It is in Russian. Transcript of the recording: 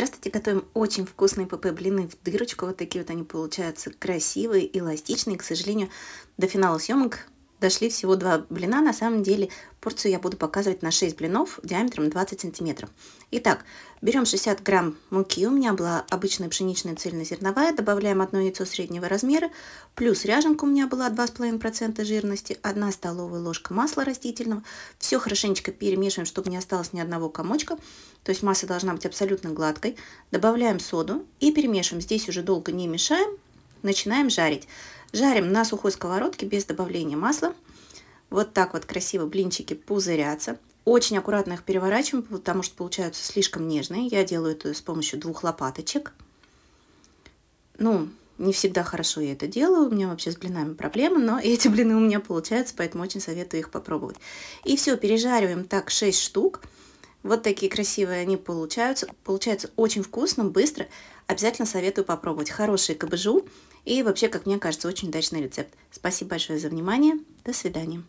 Здравствуйте, готовим очень вкусные ПП-блины в дырочку. Вот такие вот они получаются красивые, эластичные. К сожалению, до финала съемок дошли всего два блина. На самом деле порцию я буду показывать на 6 блинов диаметром 20 сантиметров. Итак, берем 60 грамм муки. У меня была обычная пшеничная цельнозерновая. Добавляем одно яйцо среднего размера. Плюс ряженка у меня была 2,5% жирности. 1 столовая ложка масла растительного. Все хорошенечко перемешиваем, чтобы не осталось ни одного комочка. То есть масса должна быть абсолютно гладкой. Добавляем соду и перемешиваем. Здесь уже долго не мешаем Начинаем жарить. Жарим на сухой сковородке без добавления масла. Вот так вот красиво блинчики пузырятся. Очень аккуратно их переворачиваем, потому что получаются слишком нежные. Я делаю это с помощью двух лопаточек. Ну, не всегда хорошо я это делаю, у меня вообще с блинами проблемы, но эти блины у меня получаются, поэтому очень советую их попробовать. И все, пережариваем так 6 штук. Вот такие красивые они получаются. Получается очень вкусно, быстро. Обязательно советую попробовать. Хорошие кабыжу и вообще, как мне кажется, очень удачный рецепт. Спасибо большое за внимание. До свидания.